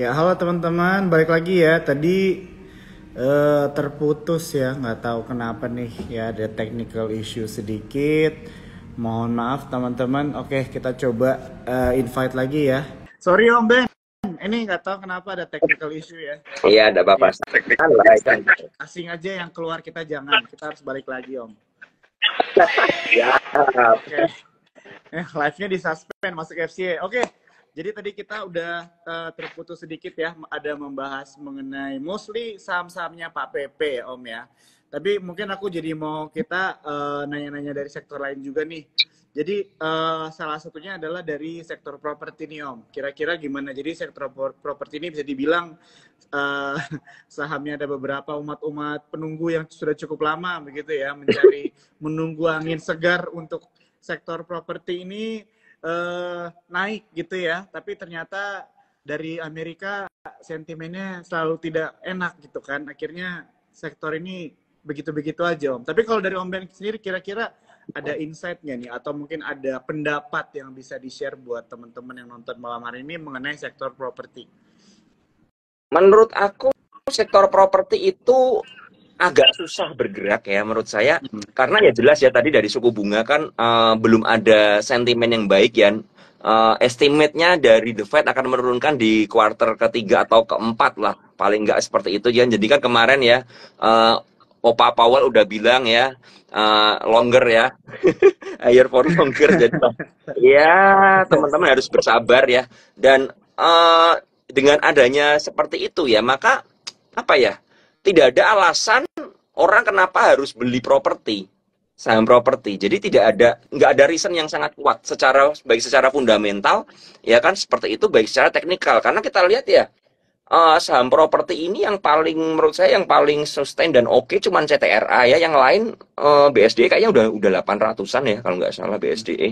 Ya halo teman-teman, balik lagi ya. Tadi uh, terputus ya, nggak tahu kenapa nih ya ada technical issue sedikit. Mohon maaf teman-teman. Oke kita coba uh, invite lagi ya. Sorry Om Ben, ini nggak tahu kenapa ada technical issue ya. Iya ada apa-apa. Ya. Kan. Asing aja yang keluar kita jangan. Kita harus balik lagi Om. ya. Oke. Okay. Eh, live-nya di suspend masuk FCA. Oke. Okay. Jadi tadi kita udah uh, terputus sedikit ya, ada membahas mengenai mostly saham-sahamnya Pak PP Om ya. Tapi mungkin aku jadi mau kita nanya eh, nanya-nanya dari sektor lain juga nih. Jadi uh, salah satunya adalah dari sektor properti nih Om. Kira-kira gimana? Jadi sektor properti ini bisa dibilang uh, sahamnya ada beberapa umat-umat penunggu yang sudah cukup lama begitu ya, mencari menunggu angin segar untuk sektor properti ini uh, naik gitu ya tapi ternyata dari Amerika sentimennya selalu tidak enak gitu kan akhirnya sektor ini begitu-begitu aja om tapi kalau dari om Ben sendiri kira-kira ada insight-nya nih atau mungkin ada pendapat yang bisa di-share buat teman-teman yang nonton malam hari ini mengenai sektor properti menurut aku sektor properti itu agak hmm. susah bergerak ya menurut saya hmm. karena ya jelas ya tadi dari suku bunga kan uh, belum ada sentimen yang baik ya uh, estimate-nya dari The Fed akan menurunkan di kuarter ketiga atau keempat lah paling nggak seperti itu ya jadi kan kemarin ya uh, Opa Powell udah bilang ya uh, longer ya air for longer jadi ya teman-teman harus bersabar ya dan uh, dengan adanya seperti itu ya maka apa ya tidak ada alasan orang kenapa harus beli properti saham properti. Jadi tidak ada nggak ada reason yang sangat kuat secara baik secara fundamental ya kan seperti itu baik secara teknikal karena kita lihat ya uh, saham properti ini yang paling menurut saya yang paling sustain dan oke okay, cuman CTRA ya yang lain uh, eh, BSD e kayaknya udah udah 800-an ya kalau nggak salah BSDE.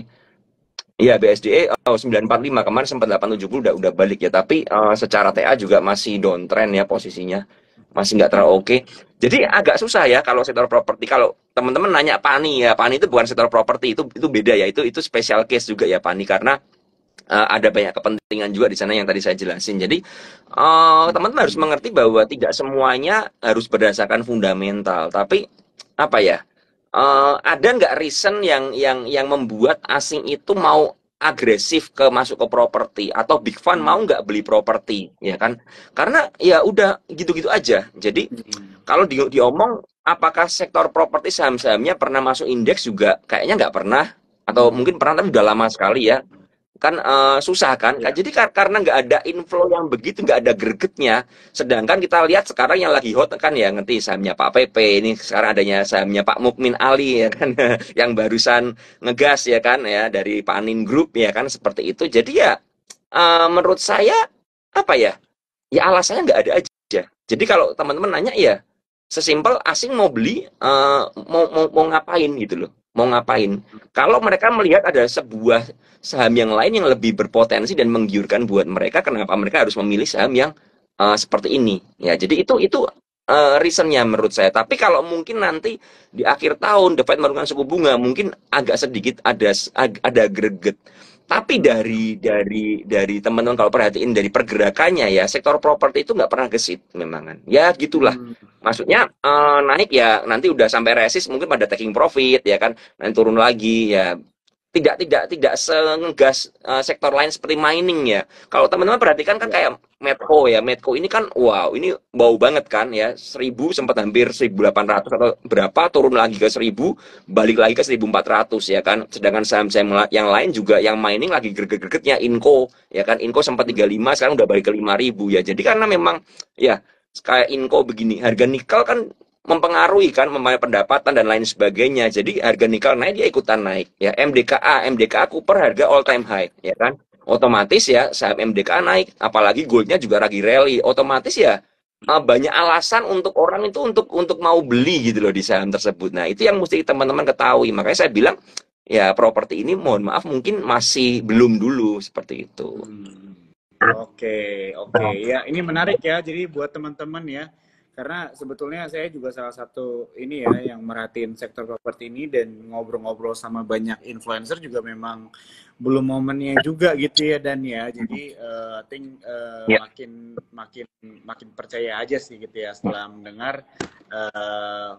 Iya BSDE oh, 945 kemarin sempat 870 udah udah balik ya tapi uh, secara TA juga masih downtrend ya posisinya masih nggak terlalu oke. Okay. Jadi agak susah ya kalau sektor properti. Kalau teman-teman nanya Pani ya, Pani itu bukan sektor properti, itu itu beda ya. Itu itu special case juga ya Pani karena uh, ada banyak kepentingan juga di sana yang tadi saya jelasin. Jadi eh, teman-teman uh, harus mengerti bahwa tidak semuanya harus berdasarkan fundamental, tapi apa ya? Uh, ada nggak reason yang yang yang membuat asing itu mau agresif ke masuk ke properti atau big fund mau hmm. nggak beli properti ya kan karena ya udah gitu-gitu aja jadi hmm. kalau di, diomong apakah sektor properti saham-sahamnya pernah masuk indeks juga kayaknya nggak pernah atau hmm. mungkin pernah tapi udah lama sekali ya kan uh, susah kan ya. jadi kar karena nggak ada inflow yang begitu nggak ada gregetnya sedangkan kita lihat sekarang yang lagi hot kan ya ngerti sahamnya Pak PP ini sekarang adanya sahamnya Pak Mukmin Ali ya kan yang barusan ngegas ya kan ya dari Panin Group ya kan seperti itu jadi ya uh, menurut saya apa ya ya alasannya nggak ada aja jadi kalau teman-teman nanya ya sesimpel asing mau beli uh, mau, mau mau ngapain gitu loh mau ngapain. Kalau mereka melihat ada sebuah saham yang lain yang lebih berpotensi dan menggiurkan buat mereka, kenapa mereka harus memilih saham yang uh, seperti ini? Ya, jadi itu itu uh, reasonnya menurut saya. Tapi kalau mungkin nanti di akhir tahun The Fed suku bunga, mungkin agak sedikit ada ada greget tapi dari dari dari teman-teman kalau perhatiin dari pergerakannya ya sektor properti itu nggak pernah gesit memang kan ya gitulah hmm. maksudnya eh, naik ya nanti udah sampai resis mungkin pada taking profit ya kan nanti turun lagi ya tidak tidak tidak segas uh, eh, sektor lain seperti mining ya. Kalau teman-teman perhatikan kan iya. kayak Medco ya, Medco ini kan wow, ini bau banget kan ya. seribu sempat hampir seribu delapan ratus atau berapa turun lagi ke seribu balik lagi ke seribu empat ratus ya kan. Sedangkan saham-saham yang lain juga yang mining lagi greget-gregetnya Inco ya kan. Inco sempat hmm. tiga lima sekarang udah balik ke lima ribu ya. Jadi karena memang ya kayak Inco begini, harga nikel kan mempengaruhi kan memainkan pendapatan dan lain sebagainya. Jadi harga nikel naik dia ikutan naik ya. MDKA, MDKA Cooper harga all time high ya kan. Otomatis ya saham MDKA naik, apalagi goldnya juga lagi rally. Otomatis ya eh, banyak alasan untuk orang itu untuk untuk mau beli gitu loh di saham tersebut. Nah, itu yang mesti teman-teman ketahui. Makanya saya bilang ya properti ini mohon maaf mungkin masih belum dulu seperti itu. Oke, hmm. oke. Okay, okay. Ya, ini menarik ya. Jadi buat teman-teman ya karena sebetulnya saya juga salah satu ini ya yang merhatiin sektor properti ini dan ngobrol-ngobrol sama banyak influencer juga memang belum momennya juga gitu ya dan ya jadi uh, think uh, eh, yeah. makin makin makin percaya aja sih gitu ya setelah mendengar uh,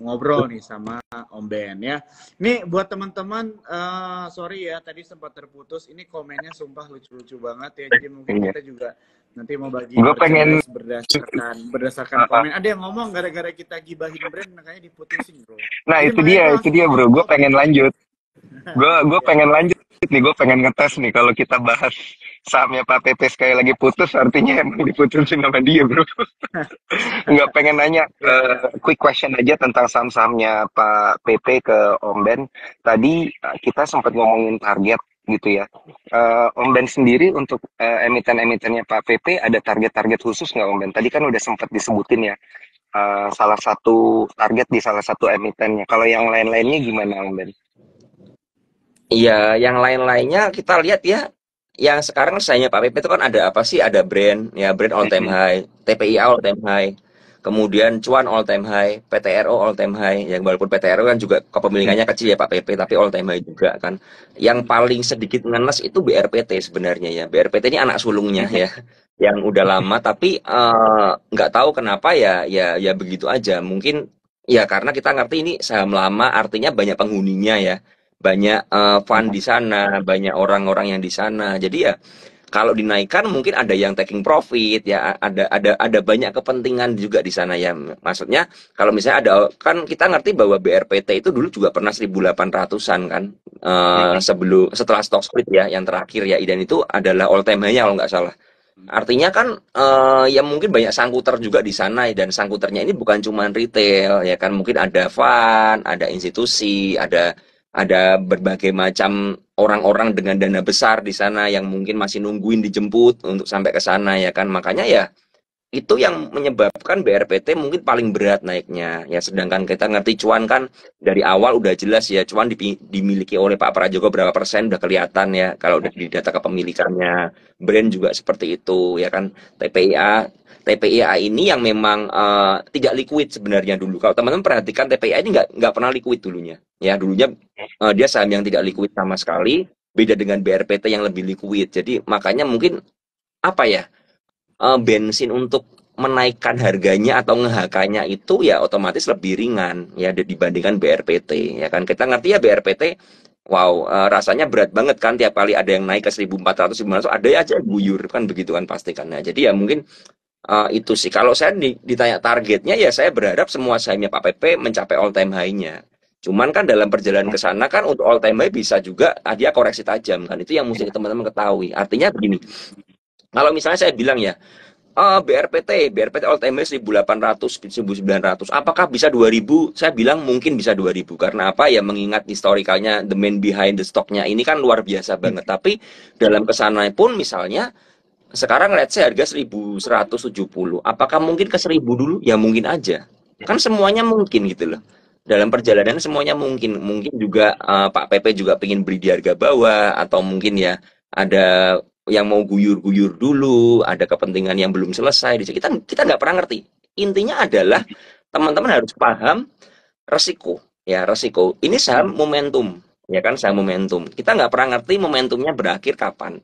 ngobrol nih sama Om Ben ya. Ini buat teman-teman, uh, sorry ya tadi sempat terputus. Ini komennya sumpah lucu-lucu banget ya. Jadi mungkin iya. kita juga nanti mau bagi Gue pengen berdasarkan berdasarkan uh, komen. Ada yang ngomong gara-gara kita gibahin brand, makanya diputusin bro. Nah Jadi itu dia, itu dia bro. Gue pengen lanjut gue gue pengen lanjut nih gue pengen ngetes nih kalau kita bahas sahamnya Pak Pepe sekali lagi putus artinya emang diputusin sama dia bro nggak pengen nanya uh, quick question aja tentang saham-sahamnya Pak Pepe ke Om Ben tadi eh, kita sempat ngomongin target gitu ya uh, Om Ben sendiri untuk uh, emiten-emitennya Pak Pepe ada target-target khusus nggak Om Ben tadi kan udah sempat disebutin ya uh, salah satu target di salah satu emitennya kalau yang lain-lainnya gimana Om Ben Iya, yang lain-lainnya kita lihat ya. Yang sekarang saya Pak PP itu kan ada apa sih? Ada brand, ya brand all time high, TPI all time high, kemudian cuan all time high, PTRO all time high. Yang walaupun PTRO kan juga kepemilikannya kecil ya Pak PP, tapi all time high juga kan. Yang paling sedikit ngenes itu BRPT sebenarnya ya. BRPT ini anak sulungnya ya, yang udah lama tapi eh, nggak uh, tahu kenapa ya, ya ya begitu aja. Mungkin ya karena kita ngerti ini saham lama, artinya banyak penghuninya ya banyak uh, di sana, banyak orang-orang yang di sana. Jadi ya kalau dinaikkan mungkin ada yang taking profit ya ada ada ada banyak kepentingan juga di sana ya maksudnya kalau misalnya ada kan kita ngerti bahwa BRPT itu dulu juga pernah 1800-an kan uh, sebelum setelah stock split ya yang terakhir ya dan itu adalah all time high kalau nggak salah mm. Artinya kan uh, ya mungkin banyak sangkuter juga di sana dan sangkuternya ini bukan cuma retail ya kan mungkin ada fund, ada institusi, ada ada berbagai macam orang-orang dengan dana besar di sana yang mungkin masih nungguin dijemput untuk sampai ke sana ya kan makanya ya itu yang menyebabkan BRPT mungkin paling berat naiknya ya sedangkan kita ngerti cuan kan dari awal udah jelas ya cuan dimiliki oleh Pak Prajogo berapa persen udah kelihatan ya kalau udah di data kepemilikannya brand juga seperti itu ya kan TPIA TPIA ini yang memang uh, tidak liquid sebenarnya dulu kalau teman-teman perhatikan TPIA ini nggak nggak pernah liquid dulunya ya dulunya uh, dia saham yang tidak liquid sama sekali beda dengan BRPT yang lebih liquid jadi makanya mungkin apa ya uh, bensin untuk menaikkan harganya atau ngehakanya itu ya otomatis lebih ringan ya dibandingkan BRPT ya kan kita ngerti ya BRPT wow uh, rasanya berat banget kan tiap kali ada yang naik ke 1400 1500 ada aja guyur kan begitu kan pasti kan nah, jadi ya mungkin uh, itu sih kalau saya ditanya targetnya ya saya berharap semua sahamnya Pak PP mencapai all time high-nya Cuman kan dalam perjalanan ke sana kan untuk all time high bisa juga ah, dia koreksi tajam kan itu yang mesti teman-teman ketahui. Artinya begini, kalau misalnya saya bilang ya, uh, BRPT, BRPT all time 1800, 1900. Apakah bisa 2000? Saya bilang mungkin bisa 2000 karena apa? Ya mengingat historikalnya the main behind the stocknya ini kan luar biasa hmm. banget. Tapi dalam kesana pun misalnya sekarang let's say harga 1170. Apakah mungkin ke 1000 dulu? Ya mungkin aja. Kan semuanya mungkin gitu loh. Dalam perjalanan semuanya mungkin. Mungkin juga uh, Pak PP juga pengen beli di harga bawah atau mungkin ya ada yang mau guyur-guyur dulu, ada kepentingan yang belum selesai. Kita kita nggak pernah ngerti. Intinya adalah teman-teman harus paham resiko, ya resiko. Ini saham momentum, ya kan saham momentum. Kita nggak pernah ngerti momentumnya berakhir kapan.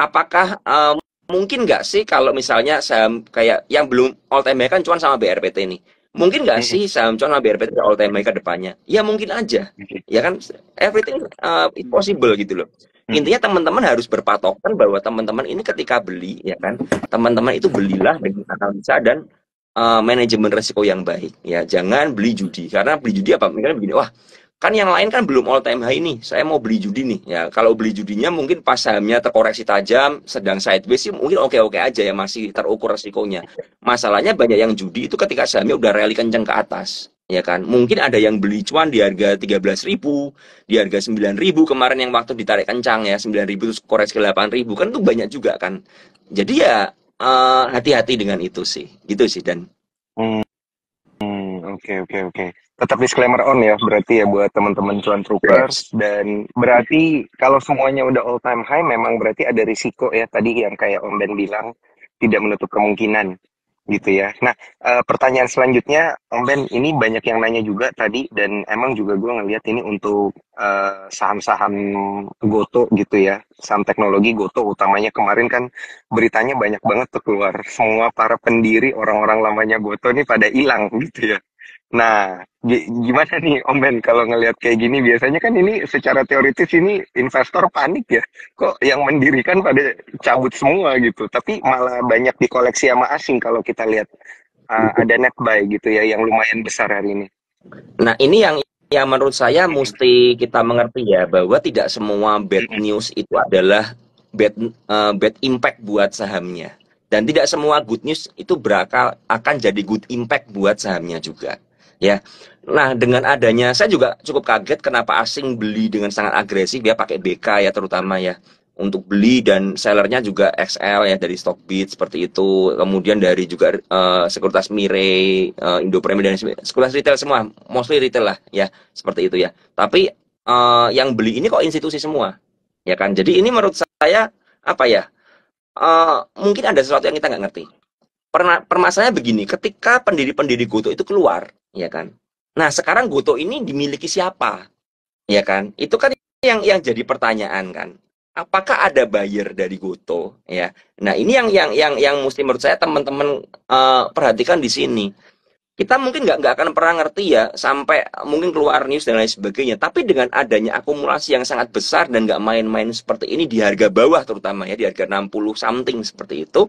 Apakah um, mungkin nggak sih kalau misalnya saham kayak yang belum all time kan cuma sama BRPT ini? Mungkin nggak sih saham cuma sama BRPT all time ke depannya? Ya mungkin aja, ya kan. Everything uh, is possible gitu loh. Hmm. Intinya teman-teman harus berpatokan bahwa teman-teman ini ketika beli ya kan, teman-teman itu belilah dengan akal bisa dan uh, manajemen resiko yang baik ya. Jangan beli judi karena beli judi apa? Misalnya begini, wah kan yang lain kan belum all time high nih saya mau beli judi nih ya kalau beli judinya mungkin pas sahamnya terkoreksi tajam sedang sideways sih ya mungkin oke oke aja ya masih terukur resikonya masalahnya banyak yang judi itu ketika sahamnya udah rally kenceng ke atas ya kan mungkin ada yang beli cuan di harga 13.000 di harga 9.000 kemarin yang waktu ditarik kencang ya 9.000 terus koreksi ke 8.000 kan itu banyak juga kan jadi ya eh, hati-hati uh, dengan itu sih gitu sih dan hmm. Hmm, oke oke oke tetap disclaimer on ya berarti ya buat teman-teman cuan troopers yes. dan berarti kalau semuanya udah all time high memang berarti ada risiko ya tadi yang kayak Om Ben bilang tidak menutup kemungkinan gitu ya. Nah, e, pertanyaan selanjutnya, Om Ben, ini banyak yang nanya juga tadi, dan emang juga gue ngelihat ini untuk e, saham-saham Goto gitu ya, saham teknologi Goto utamanya kemarin kan beritanya banyak banget tuh keluar, semua para pendiri orang-orang lamanya Goto ini pada hilang gitu ya. Nah, gimana nih Om Ben kalau ngelihat kayak gini biasanya kan ini secara teoritis ini investor panik ya. Kok yang mendirikan pada cabut semua gitu. Tapi malah banyak dikoleksi sama asing kalau kita lihat uh, ada net buy gitu ya yang lumayan besar hari ini. Nah, ini yang yang menurut saya mesti kita mengerti ya bahwa tidak semua bad hmm. news itu adalah bad uh, bad impact buat sahamnya. Dan tidak semua good news itu berakal akan jadi good impact buat sahamnya juga ya. Nah, dengan adanya saya juga cukup kaget kenapa asing beli dengan sangat agresif ya pakai BK ya terutama ya untuk beli dan sellernya juga XL ya dari Stockbit seperti itu kemudian dari juga uh, sekuritas Mire, uh, Premier dan sekuritas retail semua mostly retail lah ya seperti itu ya tapi uh, yang beli ini kok institusi semua ya kan jadi ini menurut saya apa ya uh, mungkin ada sesuatu yang kita nggak ngerti pernah permasalahannya begini ketika pendiri-pendiri Goto itu keluar ya kan? Nah, sekarang Goto ini dimiliki siapa? Ya kan? Itu kan yang yang jadi pertanyaan kan. Apakah ada buyer dari Goto ya? Nah, ini yang yang yang yang mesti menurut saya teman-teman uh, perhatikan di sini. Kita mungkin nggak nggak akan pernah ngerti ya sampai mungkin keluar news dan lain sebagainya. Tapi dengan adanya akumulasi yang sangat besar dan nggak main-main seperti ini di harga bawah terutama ya di harga 60 something seperti itu,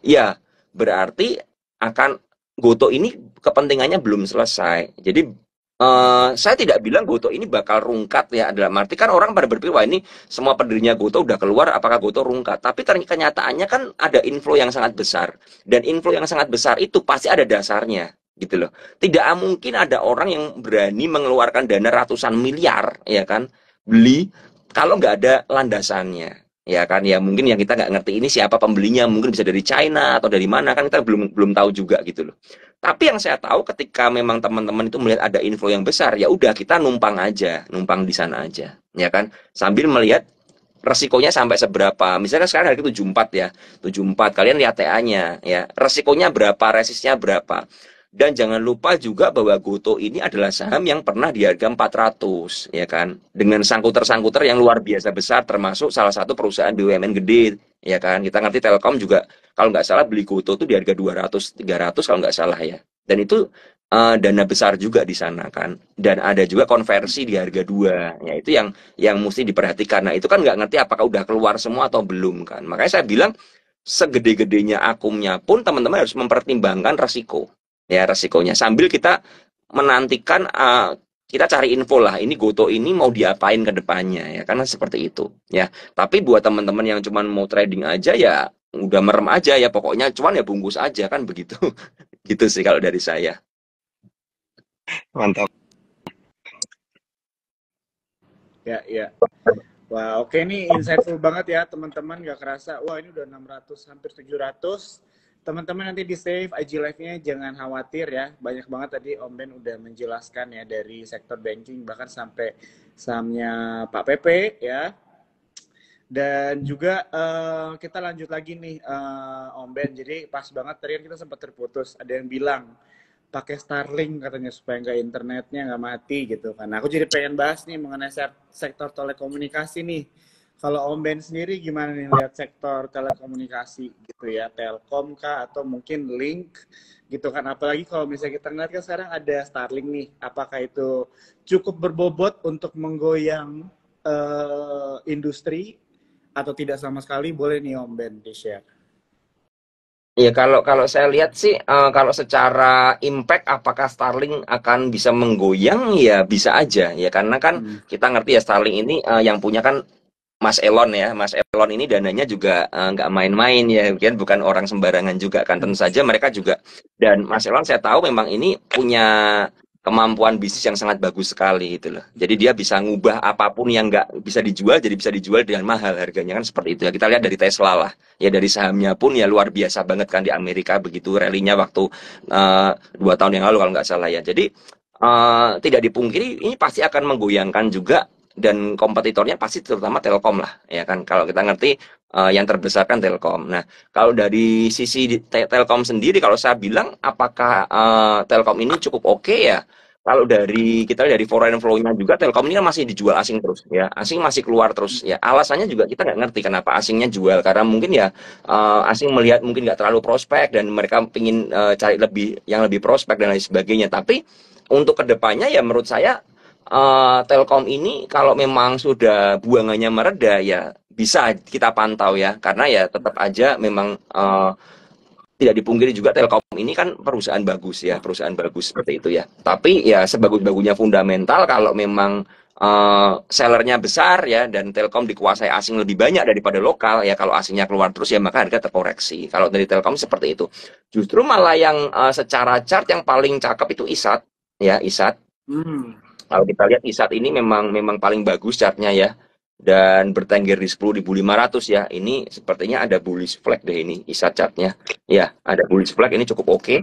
ya berarti akan Goto ini kepentingannya belum selesai. Jadi uh, saya tidak bilang Goto ini bakal rungkat ya dalam arti kan orang pada berpikir wah ini semua pendirinya Goto udah keluar apakah Goto rungkat. Tapi ternyata kenyataannya kan ada inflow yang sangat besar dan inflow yang sangat besar itu pasti ada dasarnya gitu loh. Tidak mungkin ada orang yang berani mengeluarkan dana ratusan miliar ya kan beli kalau nggak ada landasannya ya kan ya mungkin yang kita nggak ngerti ini siapa pembelinya mungkin bisa dari China atau dari mana kan kita belum belum tahu juga gitu loh tapi yang saya tahu ketika memang teman-teman itu melihat ada info yang besar ya udah kita numpang aja numpang di sana aja ya kan sambil melihat resikonya sampai seberapa misalnya sekarang harga empat ya tujuh empat kalian lihat TA-nya ya resikonya berapa resistnya berapa dan jangan lupa juga bahwa Goto ini adalah saham yang pernah di harga 400, ya kan? Dengan sangkuter-sangkuter yang luar biasa besar, termasuk salah satu perusahaan BUMN gede, ya kan? Kita ngerti Telkom juga, kalau nggak salah beli Goto itu di harga 200, 300 kalau nggak salah ya. Dan itu uh, dana besar juga di sana kan dan ada juga konversi di harga dua ya itu yang yang mesti diperhatikan nah itu kan nggak ngerti apakah udah keluar semua atau belum kan makanya saya bilang segede-gedenya akumnya pun teman-teman harus mempertimbangkan resiko ya resikonya sambil kita menantikan uh, kita cari info lah ini goto ini mau diapain ke depannya ya karena seperti itu ya tapi buat teman-teman yang cuman mau trading aja ya udah merem aja ya pokoknya cuman ya bungkus aja kan begitu gitu sih kalau dari saya mantap ya ya wah oke nih insightful banget ya teman-teman gak kerasa wah ini udah 600 hampir 700 teman-teman nanti di save IG live-nya jangan khawatir ya. Banyak banget tadi Om Ben udah menjelaskan ya dari sektor banking bahkan sampai sahamnya Pak PP ya. Dan juga uh, kita lanjut lagi nih uh, Om Ben. Jadi pas banget tadi kan kita sempat terputus. Ada yang bilang pakai Starlink katanya supaya nggak internetnya nggak mati gitu kan. Nah, aku jadi pengen bahas nih mengenai sektor telekomunikasi nih kalau Om Ben sendiri gimana nih lihat sektor telekomunikasi gitu ya, Telkom kah atau mungkin Link gitu kan. Apalagi kalau misalnya kita ngeliat kan sekarang ada Starlink nih, apakah itu cukup berbobot untuk menggoyang uh, industri atau tidak sama sekali? Boleh nih Om Ben di-share. Iya, kalau kalau saya lihat sih uh, kalau secara impact apakah Starlink akan bisa menggoyang ya bisa aja ya karena kan hmm. kita ngerti ya Starlink ini uh, yang punya kan Mas Elon ya, Mas Elon ini dananya juga eh, nggak uh, main-main ya, kan bukan orang sembarangan juga kan, tentu saja mereka juga dan Mas Elon saya tahu memang ini punya kemampuan bisnis yang sangat bagus sekali itu loh. Jadi dia bisa ngubah apapun yang nggak bisa dijual jadi bisa dijual dengan mahal harganya kan seperti itu ya. Kita lihat dari Tesla lah, ya dari sahamnya pun ya luar biasa banget kan di Amerika begitu rally waktu uh, dua tahun yang lalu kalau nggak salah ya. Jadi uh, tidak dipungkiri ini pasti akan menggoyangkan juga dan kompetitornya pasti terutama Telkom lah ya kan kalau kita ngerti uh, yang terbesar kan Telkom. Nah, kalau dari sisi te Telkom sendiri kalau saya bilang apakah uh, Telkom ini cukup oke okay ya? Kalau dari kita dari foreign flow-nya juga Telkom ini kan masih dijual asing terus ya. Asing masih keluar terus ya. Alasannya juga kita nggak ngerti kenapa asingnya jual karena mungkin ya uh, asing melihat mungkin nggak terlalu prospek dan mereka ingin uh, cari lebih yang lebih prospek dan lain sebagainya. Tapi untuk kedepannya ya menurut saya uh, Telkom ini kalau memang sudah buangannya mereda ya bisa kita pantau ya karena ya tetap aja memang uh, tidak dipungkiri juga Telkom ini kan perusahaan bagus ya, perusahaan bagus seperti itu ya. Tapi ya sebagus-bagusnya fundamental kalau memang uh, sellernya besar ya dan Telkom dikuasai asing lebih banyak daripada lokal ya kalau asingnya keluar terus ya maka harga terkoreksi. Kalau dari Telkom seperti itu. Justru malah yang uh, secara chart yang paling cakep itu ISAT ya, ISAT. Hmm. Kalau kita lihat nih saat ini memang memang paling bagus chartnya ya dan bertengger di 10.500 ya. Ini sepertinya ada bullish flag deh ini isat chartnya. Ya, ada bullish flag ini cukup oke. Okay.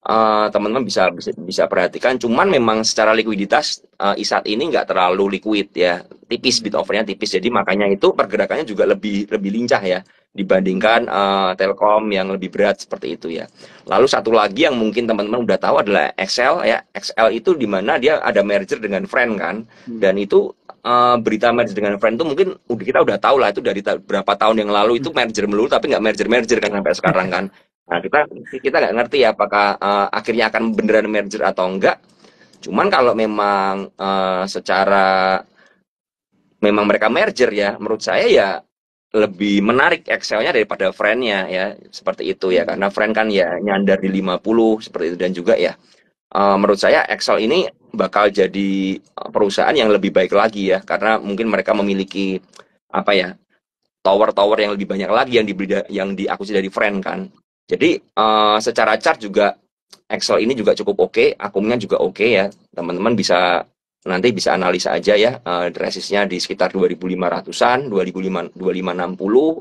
Eh, teman-teman uh, bisa, bisa bisa perhatikan cuman memang secara likuiditas uh, eh, ISAT ini nggak terlalu liquid ya tipis hmm. bit overnya tipis jadi makanya itu pergerakannya juga lebih lebih lincah ya dibandingkan uh, Telkom yang lebih berat seperti itu ya lalu satu lagi yang mungkin teman-teman udah tahu adalah XL ya XL itu dimana dia ada merger dengan friend kan hmm. dan itu uh, berita merger dengan friend itu mungkin kita udah tahu lah itu dari ta berapa tahun yang lalu itu hmm. merger melulu tapi nggak merger merger kan sampai sekarang kan Nah, kita kita nggak ngerti ya apakah uh, akhirnya akan beneran merger atau enggak. Cuman kalau memang uh, secara memang mereka merger ya, menurut saya ya lebih menarik Excelnya daripada friendnya ya seperti itu ya karena friend kan ya nyandar di 50 seperti itu dan juga ya uh, menurut saya Excel ini bakal jadi perusahaan yang lebih baik lagi ya karena mungkin mereka memiliki apa ya tower-tower yang lebih banyak lagi yang dibeli yang diakuisisi dari friend kan jadi uh, secara chart juga Excel ini juga cukup oke, okay, akumnya juga oke okay ya. Teman-teman bisa nanti bisa analisa aja ya uh, eh, resistnya di sekitar 2500-an, 2560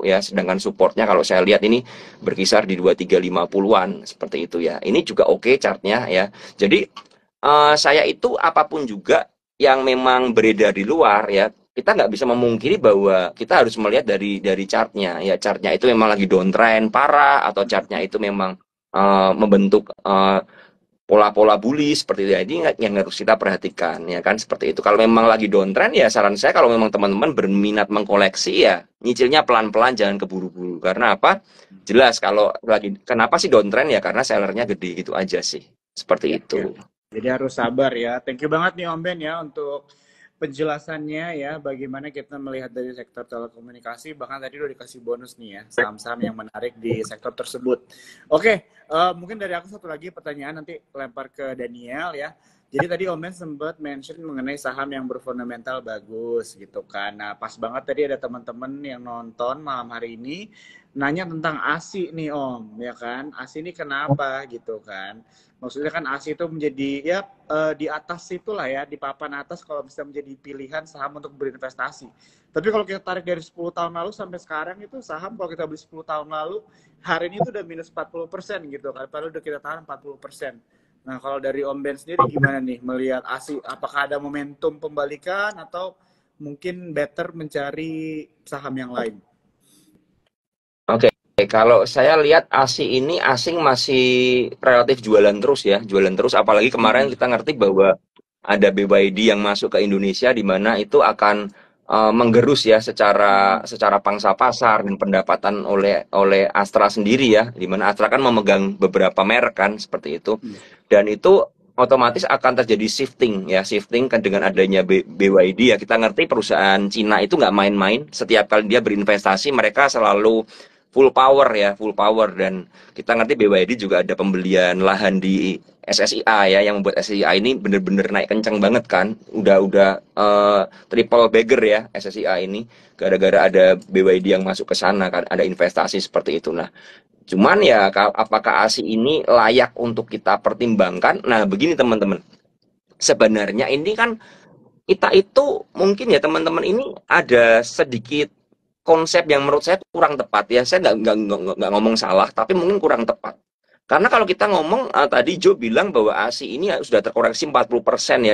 ya sedangkan supportnya kalau saya lihat ini berkisar di 2350-an seperti itu ya. Ini juga oke okay chartnya ya. Jadi uh, saya itu apapun juga yang memang beredar di luar ya kita nggak bisa memungkiri bahwa kita harus melihat dari dari chartnya ya chartnya itu memang lagi downtrend parah atau chartnya itu memang uh, membentuk uh, pola-pola bully seperti itu. Jadi yang harus kita perhatikan ya kan seperti itu. Kalau memang lagi downtrend ya saran saya kalau memang teman-teman berminat mengkoleksi ya nyicilnya pelan-pelan jangan keburu-buru. Karena apa? Jelas kalau lagi kenapa sih downtrend ya karena sellernya gede gitu aja sih. Seperti ya, itu. Ya. Jadi harus sabar ya. Thank you banget nih Om Ben ya untuk penjelasannya ya bagaimana kita melihat dari sektor telekomunikasi bahkan tadi udah dikasih bonus nih ya saham-saham yang menarik di sektor tersebut. Oke, okay, uh, eh, mungkin dari aku satu lagi pertanyaan nanti lempar ke Daniel ya. Jadi tadi Om Omen sempat mention mengenai saham yang berfundamental bagus gitu kan. Nah, pas banget tadi ada teman-teman yang nonton malam hari ini nanya tentang ASI nih Om, ya kan? ASI ini kenapa gitu kan? Maksudnya kan ASI itu menjadi ya eh, di atas itulah ya, di papan atas kalau bisa menjadi pilihan saham untuk berinvestasi. Tapi kalau kita tarik dari 10 tahun lalu sampai sekarang itu saham kalau kita beli 10 tahun lalu hari ini itu udah minus 40% gitu kan. Padahal udah kita tahan 40% Nah, kalau dari Om Ben sendiri gimana nih melihat ASI? Apakah ada momentum pembalikan atau mungkin better mencari saham yang lain? Oke, okay. kalau saya lihat ASI ini asing masih relatif jualan terus ya, jualan terus apalagi kemarin hmm. kita ngerti bahwa ada BYD yang masuk ke Indonesia di mana itu akan uh, menggerus ya secara secara pangsa pasar dan pendapatan oleh oleh Astra sendiri ya di mana Astra kan memegang beberapa merek kan seperti itu hmm. dan itu otomatis akan terjadi shifting ya shifting kan dengan adanya BYD ya kita ngerti perusahaan Cina itu nggak main-main setiap kali dia berinvestasi mereka selalu full power ya, full power dan kita ngerti BYD juga ada pembelian lahan di SSIA ya yang membuat SSIA ini bener-bener naik kencang banget kan. Udah-udah uh, eh, triple bagger ya SSIA ini gara-gara ada BYD yang masuk ke sana kan ada investasi seperti itu. Nah, cuman ya apakah ASI ini layak untuk kita pertimbangkan? Nah, begini teman-teman. Sebenarnya ini kan kita itu mungkin ya teman-teman ini ada sedikit konsep yang menurut saya kurang tepat ya saya nggak nggak nggak ngomong salah tapi mungkin kurang tepat karena kalau kita ngomong uh, tadi Joe bilang bahwa ASI ini sudah terkoreksi 40%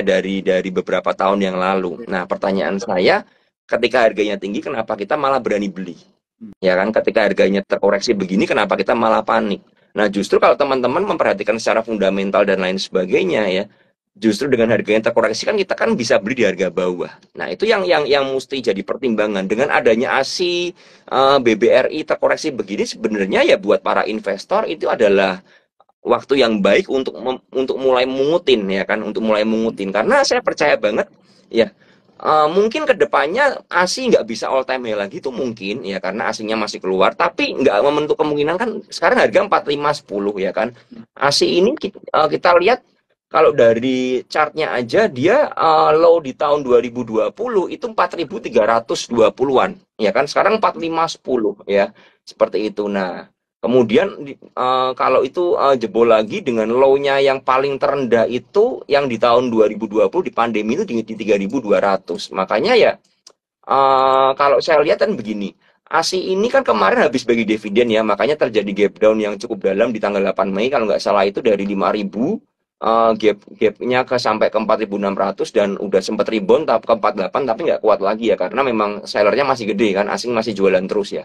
ya dari dari beberapa tahun yang lalu. Hmm. Nah, pertanyaan saya ketika harganya tinggi kenapa kita malah berani beli? Hmm. Ya kan ketika harganya terkoreksi begini kenapa kita malah panik? Nah, justru kalau teman-teman memperhatikan secara fundamental dan lain sebagainya ya, justru dengan harga yang terkoreksi kan kita kan bisa beli di harga bawah. Nah itu yang yang yang mesti jadi pertimbangan dengan adanya ASI eh, BBRI terkoreksi begini sebenarnya ya buat para investor itu adalah waktu yang baik untuk mem, untuk mulai mengutin ya kan untuk mulai mengutin karena saya percaya banget ya uh, mungkin kedepannya ASI nggak bisa all time high lagi itu mungkin ya karena asingnya masih keluar tapi nggak membentuk kemungkinan kan sekarang harga 4510 ya kan ASI ini kita, uh, eh, kita lihat kalau dari chartnya aja dia uh, low di tahun 2020 itu 4.320-an ya kan sekarang 4510 ya seperti itu nah kemudian uh, kalau itu uh, jebol lagi dengan low-nya yang paling terendah itu yang di tahun 2020 di pandemi itu di, 3.200 makanya ya uh, kalau saya lihat kan begini ASI ini kan kemarin habis bagi dividen ya, makanya terjadi gap down yang cukup dalam di tanggal 8 Mei kalau nggak salah itu dari 5000 uh, gap gapnya ke sampai ke 4.600 dan udah sempat rebound tahap ke 48 tapi nggak kuat lagi ya karena memang sellernya masih gede kan asing masih jualan terus ya.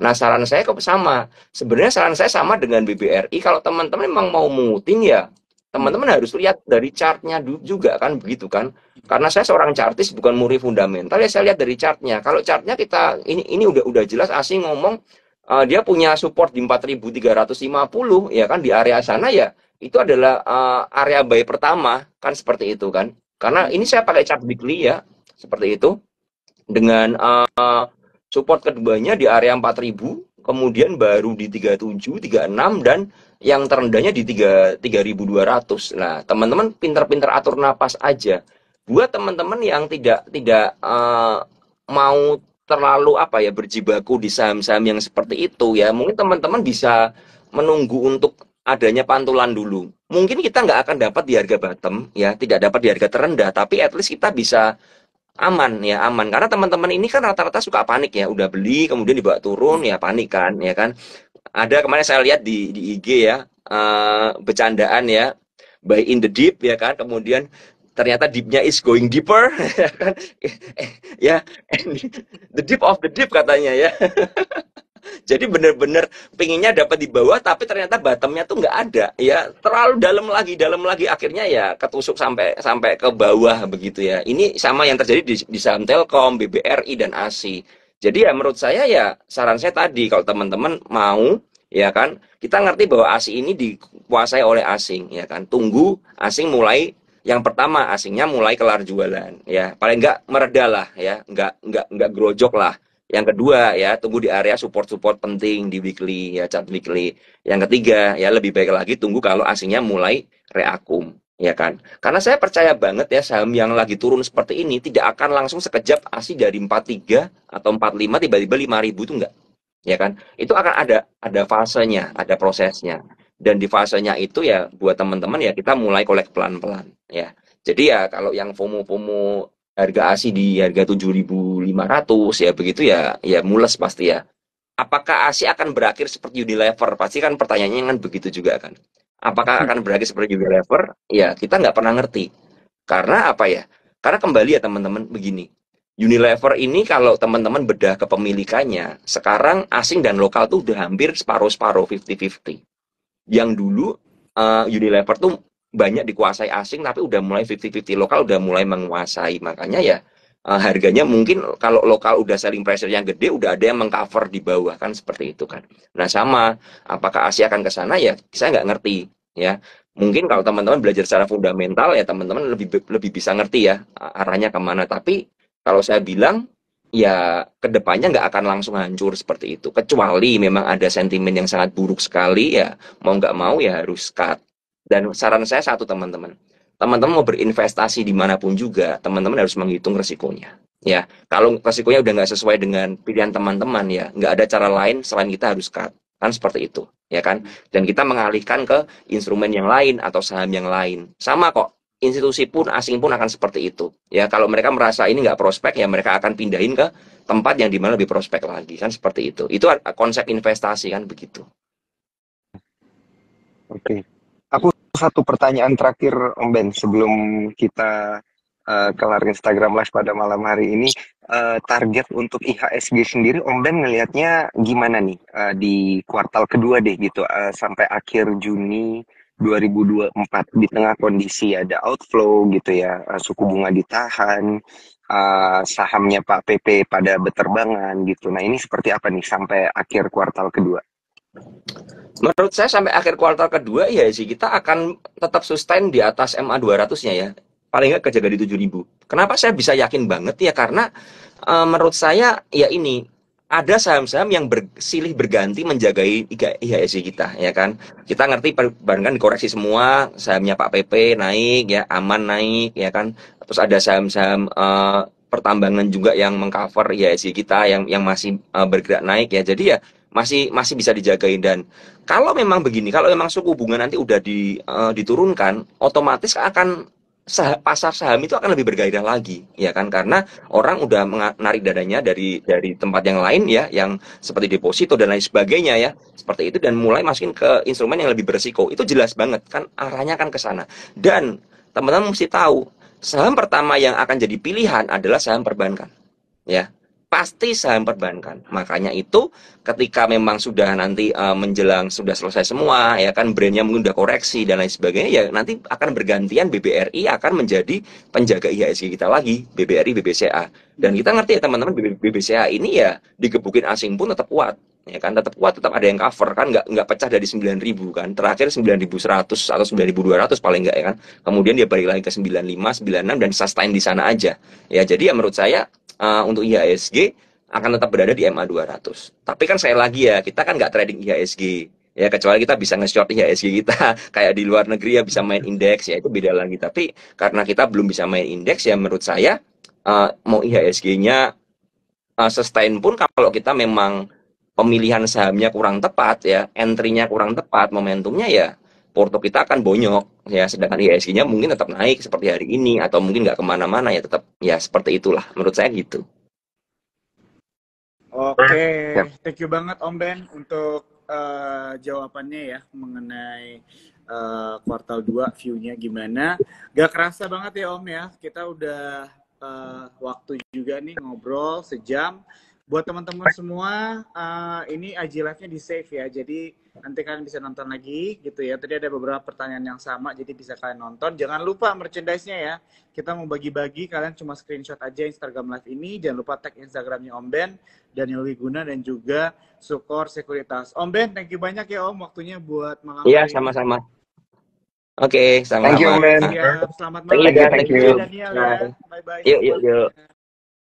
Nah saran saya kok sama sebenarnya saran saya sama dengan BBRI kalau teman-teman memang mau menguting ya teman-teman harus lihat dari chartnya juga kan begitu kan karena saya seorang chartis bukan muri fundamental ya saya lihat dari chartnya kalau chartnya kita ini ini udah udah jelas asing ngomong eh, dia punya support di 4.350 ya kan di area sana ya itu adalah uh, area buy pertama kan seperti itu kan karena ini saya pakai chart weekly ya seperti itu dengan uh, support keduanya di area 4000 kemudian baru di 37 36 dan yang terendahnya di 3 3200 nah teman-teman pinter-pinter atur napas aja buat teman-teman yang tidak tidak uh, mau terlalu apa ya berjibaku di saham-saham yang seperti itu ya mungkin teman-teman bisa menunggu untuk adanya pantulan dulu. Mungkin kita nggak akan dapat di harga bottom, ya, tidak dapat di harga terendah, tapi at least kita bisa aman ya aman karena teman-teman ini kan rata-rata suka panik ya udah beli kemudian dibawa turun ya panik kan ya kan ada kemarin saya lihat di di IG ya uh, bercandaan ya buy in the deep ya kan kemudian ternyata deepnya is going deeper ya kan eh, ya the deep of the deep katanya ya Jadi bener-bener pinginnya dapat di bawah tapi ternyata bottomnya tuh nggak ada ya terlalu dalam lagi dalam lagi akhirnya ya ketusuk sampai sampai ke bawah begitu ya. Ini sama yang terjadi di, di saham Telkom, BBRI dan ASI. Jadi ya menurut saya ya saran saya tadi kalau teman-teman mau ya kan kita ngerti bahwa ASI ini dikuasai oleh asing ya kan tunggu asing mulai yang pertama asingnya mulai kelar jualan ya paling nggak meredalah ya nggak nggak nggak grojok lah yang kedua ya tunggu di area support-support penting di weekly ya chart weekly. Yang ketiga ya lebih baik lagi tunggu kalau asingnya mulai reakum ya kan. Karena saya percaya banget ya saham yang lagi turun seperti ini tidak akan langsung sekejap asing dari 43 atau 45 tiba-tiba 5000 itu enggak. Ya kan? Itu akan ada ada fasenya, ada prosesnya. Dan di fasenya itu ya buat teman-teman ya kita mulai kolek pelan-pelan ya. Jadi ya kalau yang FOMO-FOMO harga ASI di harga 7.500 ya begitu ya ya mules pasti ya. Apakah ASI akan berakhir seperti Unilever? Pasti kan pertanyaannya kan begitu juga kan. Apakah hmm. akan berakhir seperti Unilever? Ya kita nggak pernah ngerti. Karena apa ya? Karena kembali ya teman-teman begini. Unilever ini kalau teman-teman bedah kepemilikannya, sekarang asing dan lokal tuh udah hampir separuh-separuh 50-50. Yang dulu uh, eh, Unilever tuh banyak dikuasai asing tapi udah mulai 50-50 lokal udah mulai menguasai makanya ya uh, harganya mungkin kalau lokal udah selling pressure yang gede udah ada yang mengcover di bawah kan seperti itu kan nah sama apakah Asia akan ke sana ya saya nggak ngerti ya mungkin kalau teman-teman belajar secara fundamental ya teman-teman lebih lebih bisa ngerti ya arahnya kemana tapi kalau saya bilang ya kedepannya nggak akan langsung hancur seperti itu kecuali memang ada sentimen yang sangat buruk sekali ya mau nggak mau ya harus cut dan saran saya satu teman-teman, teman-teman mau berinvestasi dimanapun juga, teman-teman harus menghitung resikonya. Ya, kalau resikonya udah nggak sesuai dengan pilihan teman-teman ya, nggak ada cara lain selain kita harus cut. Kan seperti itu, ya kan? Dan kita mengalihkan ke instrumen yang lain atau saham yang lain. Sama kok, institusi pun asing pun akan seperti itu. Ya, kalau mereka merasa ini nggak prospek, ya mereka akan pindahin ke tempat yang dimana lebih prospek lagi. Kan seperti itu. Itu konsep investasi kan begitu. Oke. Okay. Aku satu pertanyaan terakhir Om Ben sebelum kita uh, kelar Instagram Live pada malam hari ini uh, target untuk IHSG sendiri Om Ben ngelihatnya gimana nih uh, di kuartal kedua deh gitu uh, sampai akhir Juni 2024 di tengah kondisi ada outflow gitu ya uh, suku bunga ditahan uh, sahamnya Pak PP pada beterbangan gitu. Nah ini seperti apa nih sampai akhir kuartal kedua? Menurut saya sampai akhir kuartal kedua iya IHSG kita akan tetap sustain di atas MA 200-nya ya. Paling nggak kejaga di 7000. Kenapa saya bisa yakin banget ya? Karena e, menurut saya ya ini ada saham-saham yang bersilih berganti menjagai IHSG kita ya kan. Kita ngerti perbankan dikoreksi semua, sahamnya Pak PP naik ya, aman naik ya kan. Terus ada saham-saham e, pertambangan juga yang mengcover IHSG kita yang yang masih e, bergerak naik ya. Jadi ya masih masih bisa dijagain dan kalau memang begini kalau memang suku bunga nanti udah di, uh, diturunkan otomatis akan sah pasar saham itu akan lebih bergairah lagi ya kan karena orang udah menarik dadanya dari dari tempat yang lain ya yang seperti deposito dan lain sebagainya ya seperti itu dan mulai masukin ke instrumen yang lebih berisiko itu jelas banget kan arahnya kan ke sana dan teman-teman mesti tahu saham pertama yang akan jadi pilihan adalah saham perbankan ya pasti saham perbankan. Makanya itu ketika memang sudah nanti uh, menjelang sudah selesai semua ya kan brandnya mungkin sudah koreksi dan lain sebagainya ya nanti akan bergantian BBRI akan menjadi penjaga IHSG kita lagi BBRI BBCA. Dan kita ngerti ya teman-teman BBCA ini ya digebukin asing pun tetap kuat ya kan tetap kuat tetap ada yang cover kan nggak nggak pecah dari 9000 kan terakhir 9100 atau 9200 paling enggak ya kan kemudian dia balik lagi ke 95 96 dan sustain di sana aja ya jadi ya menurut saya Eh, untuk IHSG akan tetap berada di MA 200. Tapi kan saya lagi ya, kita kan nggak trading IHSG. Ya kecuali kita bisa nge-short IHSG kita kayak di luar negeri ya bisa main indeks ya itu beda lagi. Tapi karena kita belum bisa main indeks ya menurut saya uh, mau IHSG-nya uh, eh, sustain pun kalau kita memang pemilihan sahamnya kurang tepat ya, entry-nya kurang tepat, momentumnya ya porto kita akan bonyok ya sedangkan e IHSG-nya mungkin tetap naik seperti hari ini atau mungkin nggak kemana-mana ya tetap ya seperti itulah menurut saya gitu oke okay. Ya. thank you banget Om Ben untuk uh, jawabannya ya mengenai uh, kuartal 2 view-nya gimana gak kerasa banget ya Om ya kita udah uh, waktu juga nih ngobrol sejam buat teman-teman semua uh, ini IG live-nya di save ya jadi nanti kalian bisa nonton lagi gitu ya tadi ada beberapa pertanyaan yang sama jadi bisa kalian nonton jangan lupa merchandise-nya ya kita mau bagi-bagi kalian cuma screenshot aja Instagram live ini jangan lupa tag Instagramnya Om Ben Daniel Wiguna dan juga Sukor Sekuritas Om Ben thank you banyak ya Om waktunya buat malam iya sama-sama oke okay, sama-sama thank you Om Ben ya, selamat malam thank you, Daniel, ya. bye bye